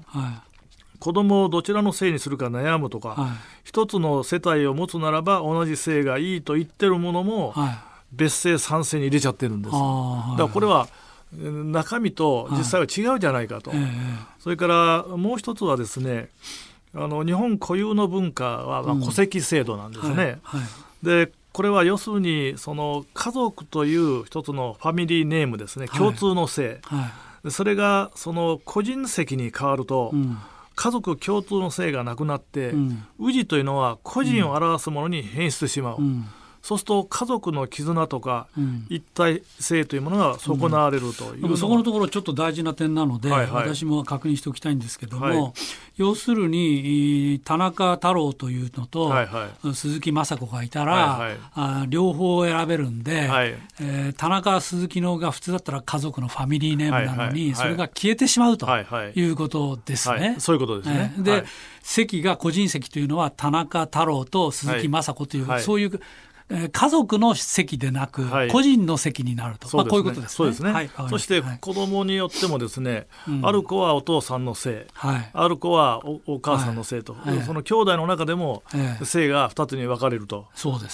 子供をどちらの性にするか悩むとか、はい、一つの世帯を持つならば同じ性がいいと言ってるものも、別姓賛成に入れちゃってるんです。はい、だからこれは、中身と実際は違うじゃないかと、はいえー、それからもう一つはですねあの日本固有の文化は、まあ、戸籍制度なんですね。うんはいはい、でこれは要するにその家族という一つのファミリーネームですね共通の姓、それがその個人籍に変わると、うん家族共通の性がなくなって、うん、氏というのは個人を表すものに変質してしまう。うんそうすると家族の絆とか、一体性というものが損なわれるという、うん、そこのところちょっと大事な点なので、はいはい、私も確認しておきたいんですけども、はい、要するに田中太郎というのと、はいはい、鈴木雅子がいたら、はいはい、あ両方選べるんで、はい、えー、田中鈴木のが普通だったら家族のファミリーネームなのに、はいはい、それが消えてしまうということですね。はいはい、そういうことですね、えー、で、席が個人席というのは田中太郎と鈴木雅子という、そういう家族の席でなく、個人の席になると、はまあ、こういうことですね。そうですね、はい、そして子供によってもですね、はい、ある子はお父さんのせい、うん、ある子はお母さんのせいと、その兄弟の中でも、性が二つに分かれると、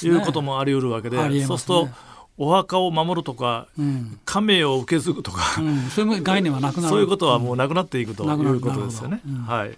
いうこともあり得るわけで、そう、ね,、すると、お墓を守るとか、うん、亀を受け継ぐとか、うん、そういう概念はなくなるそういうことはもうなくなっていくということですよね。はい、うん。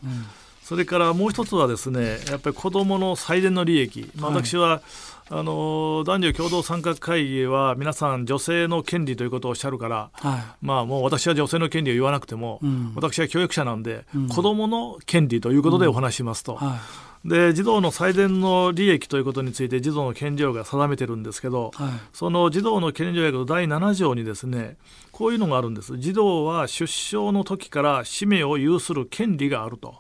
それからもう一つはですねやっぱり子供の最善の利益、まあ、私は、はいあの男女共同参画会議は皆さん女性の権利ということをおっしゃるから、はい、まあもう私は女性の権利を言わなくても、うん、私は教育者なんで、うん、子どもの権利ということでお話しますと。うんはい、で児童の最善の利益ということについて児童の権利法が定めてるんですけど、はい、その児童の権利法約の第7条にですねこういうのがあるんです児童は出生の時から使命を有する権利があると、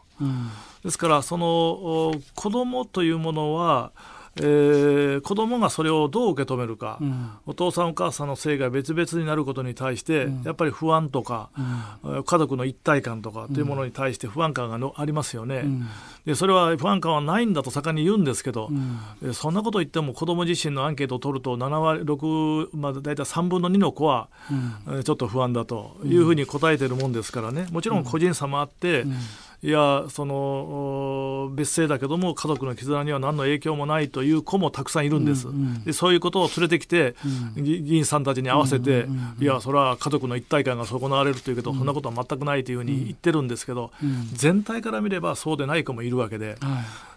ですからその子どもというものはえー、子供がそれをどう受け止めるか、うん、お父さんお母さんの性が別々になることに対して、うん、やっぱり不安とか、うん、家族の一体感とかというものに対して不安感がのありますよね、でそれは不安感はないんだと盛んに言うんですけど、うん、そんなこと言っても子供自身のアンケートを取ると7割6、まあ、大体3分の2の子は、ちょっと不安だというふうに答えてるもんですからねもちろん個人差もあって、いやその別姓だけども家族の絆には何の影響もないという子もたくさんいるんです、うんうん、でそういうことを連れてきて、うん、議員さんたちに合わせて、うんうんうん、いやそれは家族の一体感が損なわれるというけど、うん、そんなことは全くないというふうに言ってるんですけど、うん、全体から見ればそうでない子もいるわけで、はい、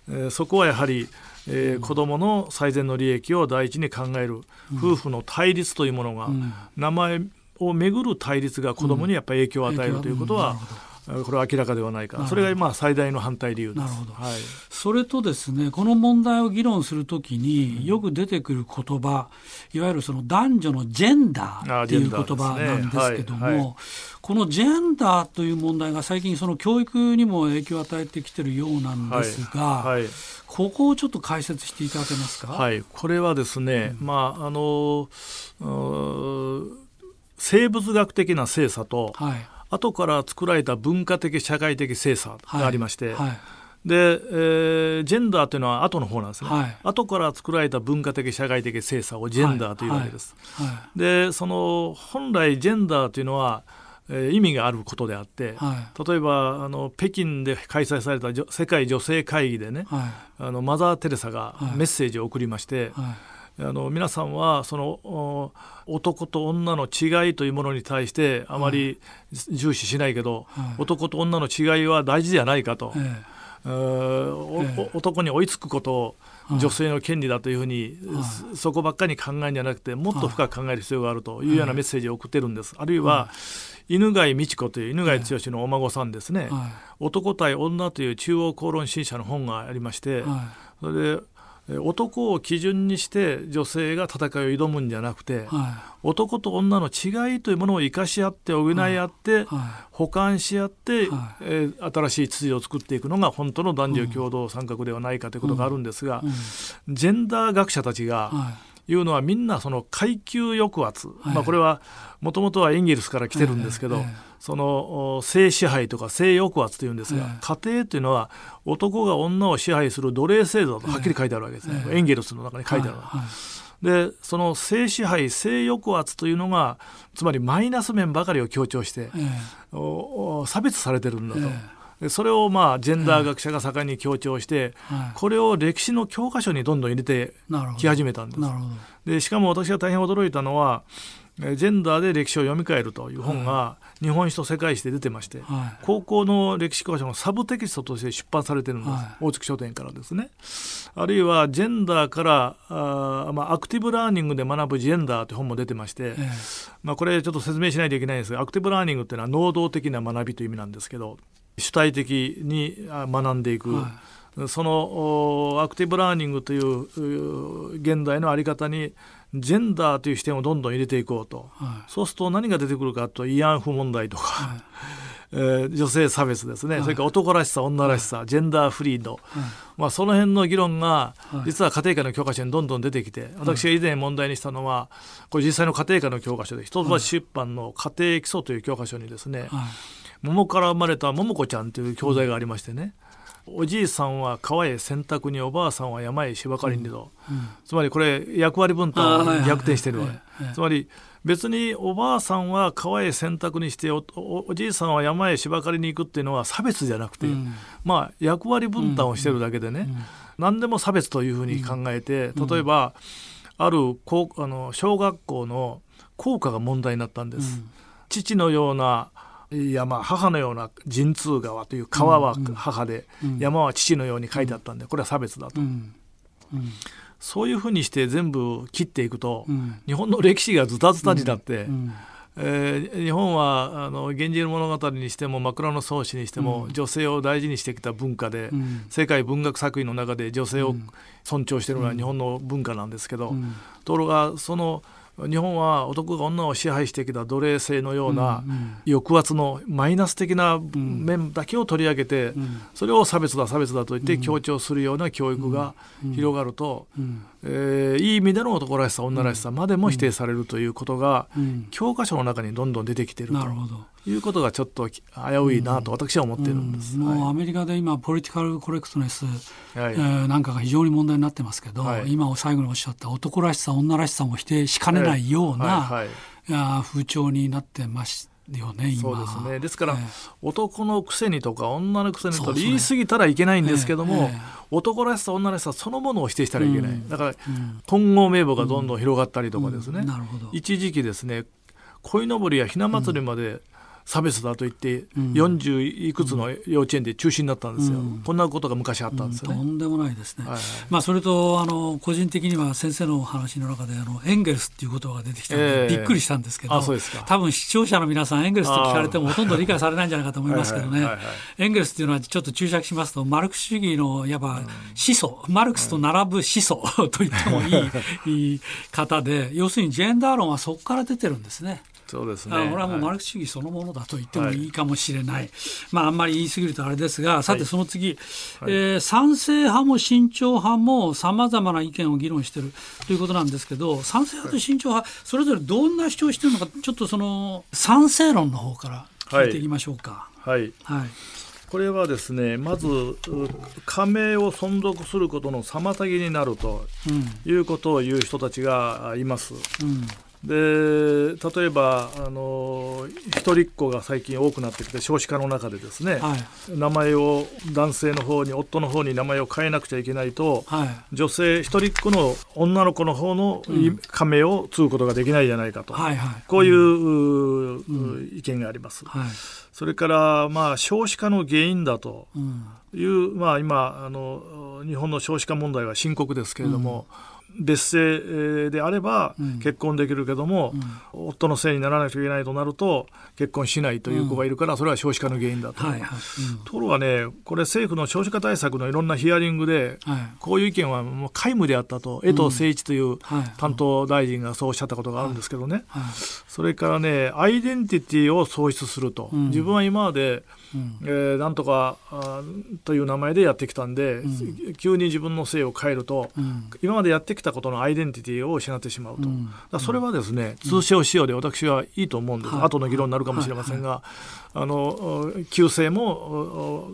えー、そこはやはり、えー、子どもの最善の利益を第一に考える、夫婦の対立というものが、名前をめぐる対立が子どもにやっぱり影響を与えるということは、うんこれは明らかではないか、それがまあ最大の反対理由です、はい、それとですね、この問題を議論するときによく出てくる言葉、いわゆるその男女のジェンダーという言葉なんですけども、ねはいはい、このジェンダーという問題が最近、その教育にも影響を与えてきてるようなんですが、はいここをちょっと解説していただけますか。はい、これはですね、うん、まああの生物学的な性差と、はい後から作られた文化的社会的精査がありまして、はいはい、で、えー、ジェンダーというのは後の方なんですね、はい、後から作られた文化的社会的精査をジェンダーというわけです。でその本来ジェンダーというのはえ意味があることであって、はい、例えばあの北京で開催された世界女性会議でね、はい、あのマザー・テレサがメッセージを送りまして、はいあの皆さんはその男と女の違いというものに対してあまり重視しないけど、はい、男と女の違いは大事じゃないかと、え男に追いつくことを女性の権利だというふうに、はい、そこばっかり考えるんじゃなくてもっと深く考える必要があるというようなメッセージを送ってるんです。あるいは、犬飼美智子という犬飼剛のお孫さんですね、はい、男対女という中央公論新社の本がありまして、はい、それで男を基準にして女性が戦いを挑むんじゃなくて、はい、男と女の違いというものを生かし合って補い合って、はいはい、補完し合って、えー、新しい秩序を作っていくのが本当の男女共同参画ではないかということがあるんですが、うんうん、ジェンダー学者たちが、いうのはみんなその階級抑圧、はい、まあ、これはもともとはエンゲルスから来てるんですけど、はい、その性支配とか性抑圧というんですが、はい、家庭というのは男が女を支配する奴隷制度だとはっきり書いてあるわけですね、エンゲルスの中に書いてある、でその性支配性抑圧というのがつまりマイナス面ばかりを強調して、差別されてるんだと。でそれをまあジェンダー学者が盛んに強調して、はい、これを歴史の教科書にどんどん入れてき始めたんです。でしかも私が大変驚いたのはジェンダーで歴史を読み替えるという本が日本史と世界史で出てまして、はい、高校の歴史教科書のサブテキストとして出版されてるんです、はい、大月書店からですねあるいはジェンダーからあ、まあ、アクティブラーニングで学ぶジェンダーという本も出てまして、まあ、これちょっと説明しないといけないんですがアクティブラーニングっていうのは能動的な学びという意味なんですけど主体的に学んでいく、はい、そのアクティブラーニングという現代の在り方にジェンダーという視点をどんどん入れていこうと、はい、そうすると何が出てくるかと慰安婦問題とか、はい、えー、女性差別ですね、はい、それから男らしさ女らしさ、ジェンダーフリーの、まあ、その辺の議論が実は家庭科の教科書にどんどん出てきて私が以前問題にしたのはこれ実際の家庭科の教科書で一橋出版の家庭基礎という教科書にですね、桃から生まれた桃子ちゃんという教材がありましてね、おじいさんは川へ洗濯におばあさんは山へ芝刈りにと、うんうん、つまりこれ役割分担を逆転してるわけ、つまり別におばあさんは川へ洗濯にしておじいさんは山へ芝刈りに行くっていうのは差別じゃなくて、うん、まあ役割分担をしてるだけでね、何でも差別というふうに考えて、例えばある高あの小学校の校歌が問題になったんです。父のような山母のような神通川という川は母で、山は父のように書いてあったんでこれは差別だと、そういうふうにして全部切っていくと、日本の歴史がズタズタになって、えー、日本はあの「源氏物語」にしても「枕草子」にしても、女性を大事にしてきた文化で、世界文学作品の中で女性を尊重してるのは日本の文化なんですけど、ところがその「日本は男が女を支配してきた奴隷制のような抑圧のマイナス的な面だけを取り上げてそれを差別だ差別だと言って強調するような教育が広がるとえいい意味での男らしさ女らしさまでも否定されるということが教科書の中にどんどん出てきてると。いうことがちょっと危ういなと私は思っているんです、うんうん、もうアメリカで今ポリティカルコレクトネス、はい、えー、なんかが非常に問題になってますけど、はい、今最後におっしゃった男らしさ女らしさも否定しかねないような、はいはい、風潮になってましよね、そうですねですから、えー、男のくせにとか女のくせにと言い過ぎたらいけないんですけども、ねえーえー、男らしさ女らしさそのものを否定したらいけない、うん、だから、うん、混合名簿がどんどん広がったりとかですね、うん、一時期ですね鯉のぼりやひな祭りまで差別だと言って、うん、40いくつの幼稚園で中止になったんですよ、うん、こんなことが昔あったんですよ、ねうん、とんでもないですね、はいはい、まあ、それとあの個人的には先生の話の中であのエンゲルスっていう言葉が出てきたので、えー、びっくりしたんですけど多分視聴者の皆さんエンゲルスと聞かれてもほとんど理解されないんじゃないかと思いますけどねはい、エンゲルスっていうのはちょっと注釈しますとマルクス主義のいわば始祖、マルクスと並ぶ始祖 と言ってもいい いい方で要するにジェンダー論はそこから出てるんですね。そうですね、俺はもうマルクス主義そのものだと言ってもいいかもしれない、はい、まあ、あんまり言い過ぎるとあれですが、さてその次、はい、えー、賛成派も慎重派もさまざまな意見を議論しているということなんですけど、賛成派と慎重派、それぞれどんな主張してるのか、ちょっとその賛成論の方から聞いていきましょうか。はい、はいこれはですねまず加盟を存続することの妨げになるということを言う人たちがいます。うん、で例えばあの一人っ子が最近多くなってきて少子化の中でですね、はい、名前を男性の方に夫の方に名前を変えなくちゃいけないと、はい、女性一人っ子の女の子の方の名を継ぐことができないじゃないかと、うん、こういう、うん、意見があります、はい、それから、まあ、少子化の原因だという、まあ、今あの日本の少子化問題は深刻ですけれども、別姓であれば結婚できるけども、うんうん、夫のせいにならなきゃいけないとなると結婚しないという子がいるから、それは少子化の原因だと、ところがねこれ政府の少子化対策のいろんなヒアリングで、はい、こういう意見はもう皆無であったと江藤誠一という担当大臣がそうおっしゃったことがあるんですけどね、それからねアイデンティティを創出すると、自分は今までうん、えー、なんとかあという名前でやってきたんで、うん、急に自分の性を変えると、うん、今までやってきたことのアイデンティティを失ってしまうと、だそれはですね、通称使用で私はいいと思うんです、うん、後の議論になるかもしれませんが、あの旧姓も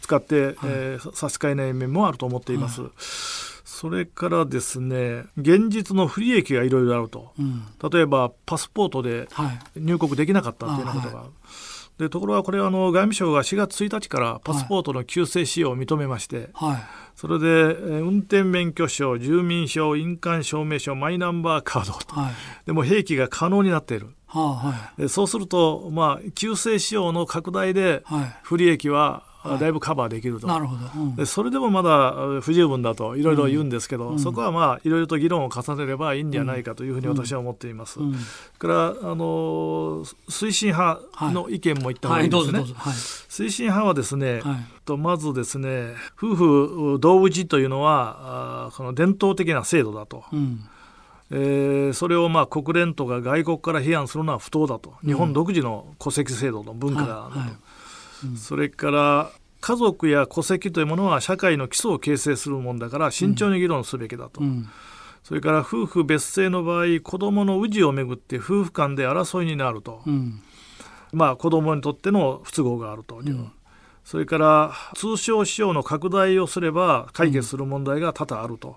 使って、はい、えー、差し替えない面もあると思っています。はいそれからですね、現実の不利益がいろいろあると、うん、例えばパスポートで入国できなかったというようなことが、はいでところがこれはあの外務省が4月1日からパスポートの旧正使用を認めまして、はい、はい、それで運転免許証、住民証、印鑑証明書、マイナンバーカードと、はい、でも兵器が可能になっている。はあはい、そうすると、まあ、旧制使用の拡大で不利益はだいぶカバーできると、なるほど、うん、でそれでもまだ不十分だといろいろ言うんですけど、うん、そこはまあいろいろと議論を重ねればいいんじゃないかというふうに私は思っています、うん、からあの推進派の意見も言った方がいいですね、推進派はですね、とまずですね夫婦同氏というのはあこの伝統的な制度だと。えー、それをまあ国連とか外国から批判するのは不当だと日本独自の戸籍制度の文化があると、はいはい、それから家族や戸籍というものは社会の基礎を形成するものだから慎重に議論すべきだと、うんうん、それから夫婦別姓の場合子どもの氏をめぐって夫婦間で争いになると、うん、まあ子どもにとっての不都合があるという、それから通称使用の拡大をすれば解決する問題が多々あると。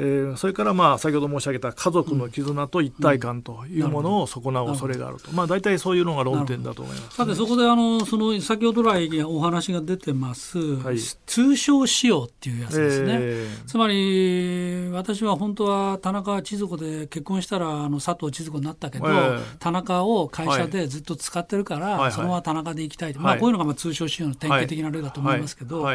えー、それからまあ先ほど申し上げた家族の絆と一体感というものを損なう恐れがあると、まあ、大体そういうのが論点だと思います、ね、さてそこであのその先ほど来お話が出てます、はい、通称使用っていうやつですね、えー、つまり私は本当は田中千鶴子で結婚したらあの佐藤千鶴子になったけど、えー、田中を会社でずっと使ってるから、はい、そのまま田中で行きたい、はい、まあ、こういうのがまあ通称使用の典型的な例だと思いますけど、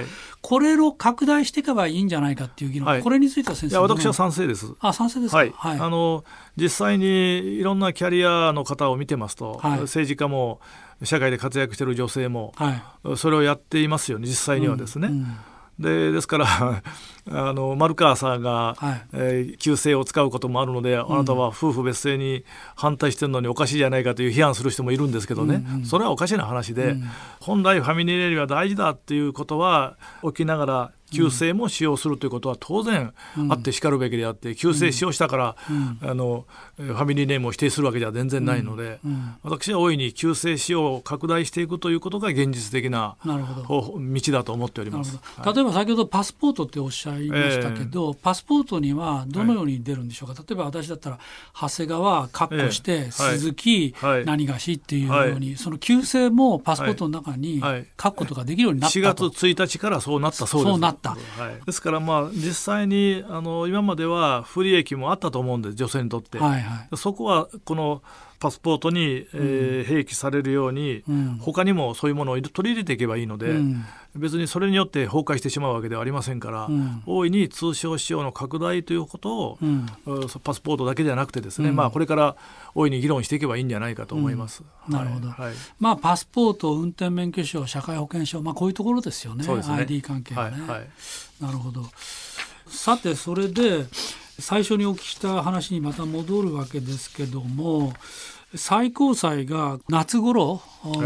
これを拡大していけばいいんじゃないかっていう議論、これについては先生私は賛成です。あ賛成ですはい、はい、あの実際にいろんなキャリアの方を見てますと、はい、政治家も社会で活躍している女性も、はい、それをやっていますよね実際にはですね。うんうん、でですからあの丸川さんが、はい、えー、旧姓を使うこともあるので、あなたは夫婦別姓に反対してるのにおかしいじゃないかという批判する人もいるんですけどね、うんうん、それはおかしな話で、うん、本来ファミリーレールは大事だっていうことは起きながら旧姓も使用するということは当然あってしかるべきであって、旧姓使用したから、うん、あのファミリーネームを否定するわけでは全然ないので、うん、私は大いに旧姓使用を拡大していくということが現実的な道だと思っております。例えば先ほどパスポートっておっしゃゃいましたけど、えー、パスポートにはどのように出るんでしょうか、はい、例えば私だったら、長谷川、カッコして、えー、鈴木、はい、何がしっていうように、はい、その旧姓もパスポートの中に、カッコとかできるようになったと、4月1日からそうなったそうですそうなった、ですから、まあ、実際にあの今までは不利益もあったと思うんです、女性にとって。はいはい、そこはこのパスポートに、えー、併記されるように、うん、他にもそういうものを取り入れていけばいいので、うん、別にそれによって崩壊してしまうわけではありませんから、うん、大いに通商使用の拡大ということを、パスポートだけではなくてですね、まあ、これから大いに議論していけばいいんじゃないかと思います。なるほど、はい、まあ、パスポート運転免許証社会保険証、まあ、こういうところですよねそうですね ID 関係はね、はいはい、なるほどさてそれで最初にお聞きした話にまた戻るわけですけども最高裁が夏頃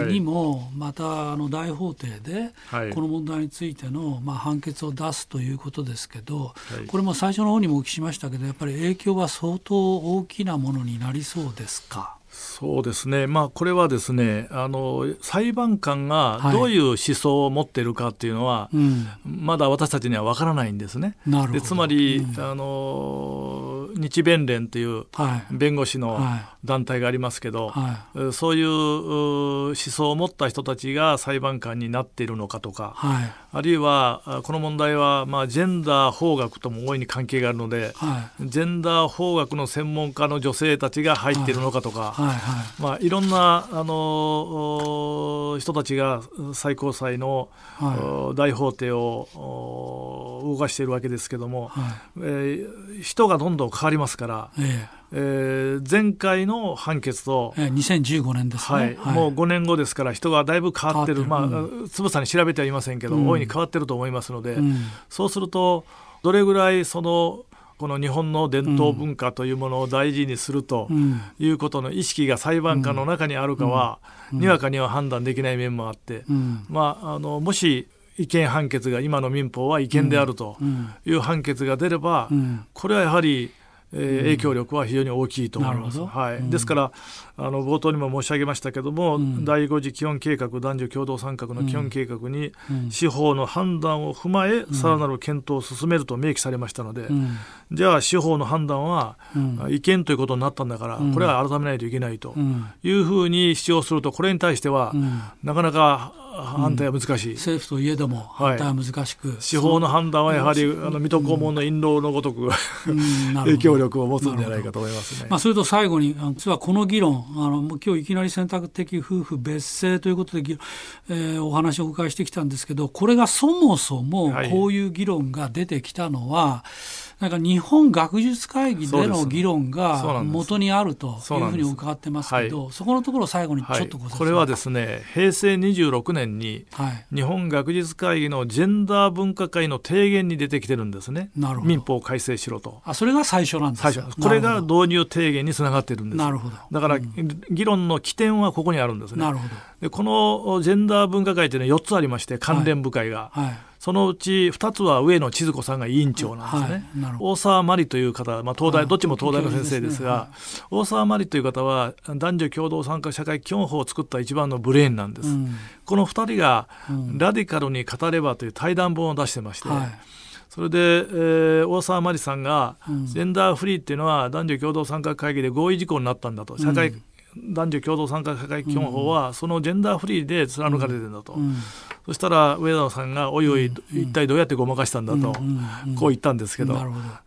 にもまたあの大法廷でこの問題についてのまあ判決を出すということですけどこれも最初の方にもお聞きしましたけどやっぱり影響は相当大きなものになりそうですか。そうですね、まあ、これはですねあの裁判官がどういう思想を持っているかっていうのは、はいうん、まだ私たちには分からないんですね。でつまり、うん、あの日弁連という弁護士の団体がありますけど、はいはい、そういう思想を持った人たちが裁判官になっているのかとか、あるいはこの問題は、まあ、ジェンダー法学とも大いに関係があるので、ジェンダー法学の専門家の女性たちが入っているのかとか。いまあ、いろんなあの人たちが最高裁の、はい、大法廷を動かしているわけですけども、はい、えー、人がどんどん変わりますから。ええー、前回の判決と、えー、2015年ですね、はい、はい、もう5年後ですから、人がだいぶ変わってる、ってるまあ、うん、つぶさに調べてはいませんけど、うん、大いに変わってると思いますので、うん、そうすると、どれぐらいそのこの日本の伝統文化というものを大事にするということの意識が裁判官の中にあるかは、にわかには判断できない面もあって、まあ、あのもし違憲判決が今の民法は違憲であるという判決が出れば、これはやはりえー、影響力は非常に大きいと思います。はい、ですから、あの冒頭にも申し上げましたけども、第5次基本計画男女共同参画の基本計画に、司法の判断を踏まえさらなる検討を進めると明記されましたので、じゃあ司法の判断は、違憲ということになったんだから、これは改めないといけないというふうに主張するとこれに対しては、なかなか判定は難しい、うん、政府といえども判断は難しく、はい、司法の判断はやはり、うん、あの水戸黄門の印籠のごとく、うん、影響力を持つんじゃないかと思いますね、まあ、それと最後に実はこの議論あの今日いきなり選択的夫婦別姓ということで、えー、お話をお伺いしてきたんですけどこれがそもそもこういう議論が出てきたのは、はいなんか日本学術会議での議論が元にあるというふうに伺ってますけど、そそそこのところ最後にちょっとご説明、はい、これはですね、平成26年に日本学術会議のジェンダー分科会の提言に出てきてるんですね。なるほど。民法を改正しろと。あ、それが最初なんです最初。これが導入提言につながってるんです。なるほど。だから、議論の起点はここにあるんですね。なるほど。でこのジェンダー分科会というのは4つありまして関連部会が、はいはい、そのうち2つは上野千鶴子さんが委員長なんですね、はい、大沢真理という方、まあ、東大どっちも東大の先生ですが、ね、大沢真理という方は男女共同参加社会基本法を作った一番のブレーンなんです、うん、この2人が「ラディカルに語れば」という対談本を出してまして。はいそれで、えー、大沢真理さんが、ジェンダーフリーっていうのは男女共同参画会議で合意事項になったんだと社会男女共同参画社会基本法は、そのジェンダーフリーで貫かれてるんだと、うんそしたら上野さんが、おいおい、一体どうやってごまかしたんだと、こう言ったんですけど、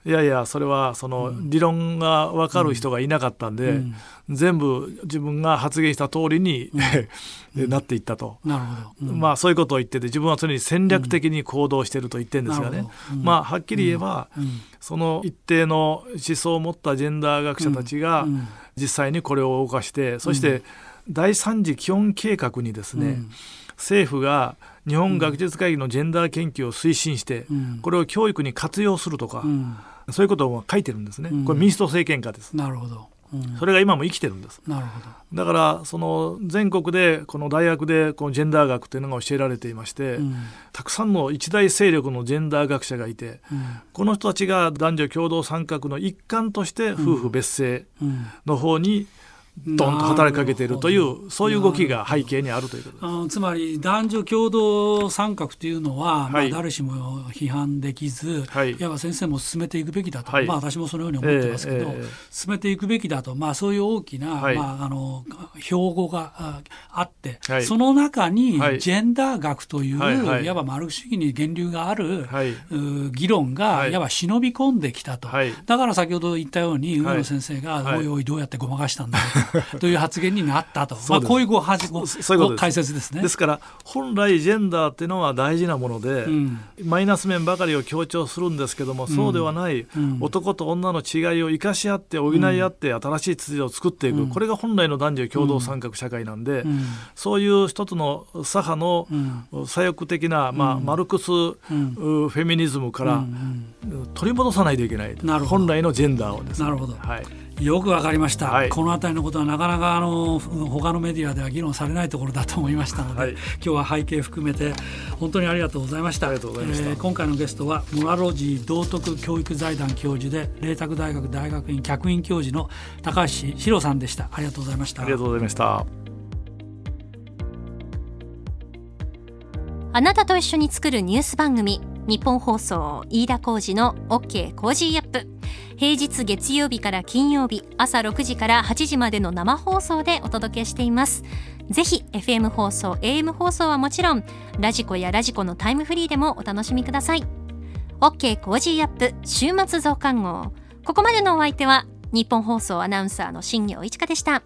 いやいや、それはその理論が分かる人がいなかったんで、全部自分が発言した通りに なっていったと、まあ、そういうことを言ってて、自分は常に戦略的に行動してると言ってるんですがね、まあ、はっきり言えば、その一定の思想を持ったジェンダー学者たちが、うん実際にこれを動かしてそして第3次基本計画にですね、うん、政府が日本学術会議のジェンダー研究を推進して、うん、これを教育に活用するとか、そういうことを書いてるんですね、これ民主党政権下です。なるほどそれが今も生きてるんです。なるほどだからその全国でこの大学でこのジェンダー学というのが教えられていまして、うん、たくさんの一大勢力のジェンダー学者がいて、うん、この人たちが男女共同参画の一環として夫婦別姓の方に、うんドんと働きかけているというそういう動きが背景にあるということつまり男女共同参画というのは、はい、まあ、誰しも批判できず、はい、いわば先生も進めていくべきだと、はい、まあ、私もそのように思ってますけど、えーえー、進めていくべきだと、まあ、そういう大きな、はい、まあ、あの標語があって、その中にジェンダー学という、い、わばマルク主義に源流がある、議論が、い、わば忍び込んできたと、だから先ほど言ったように上野先生が、おいおいどうやってごまかしたんだろう という発言になったと、まあ、こういうごはじごご解説ですね。ですから本来ジェンダーっていうのは大事なもので、うん、マイナス面ばかりを強調するんですけどもそうではない、うん、男と女の違いを生かし合って補い合って新しい秩序を作っていく、これが本来の男女共同参画社会なんで、そういう一つの左派の左翼的な、まあ、マルクス、フェミニズムから取り戻さないといけない、本来のジェンダーをですね。なるほどはいよくわかりました、はい、この辺りのことはなかなかあの他のメディアでは議論されないところだと思いましたので、はい、今日は背景含めて本当にありがとうございましたえ今回のゲストはモラロジー道徳教育財団教授で麗澤大学大学院客員教授の高橋史郎さんでしたありがとうございましたありがとうございましたあなたと一緒に作るニュース番組日本放送飯田浩司の OK コージーアップ平日月曜日から金曜日朝6時から8時までの生放送でお届けしていますぜひ FM 放送 AM 放送はもちろんラジコやラジコのタイムフリーでもお楽しみください OK コージーアップ週末増刊号ここまでのお相手は日本放送アナウンサーの新庄一花でした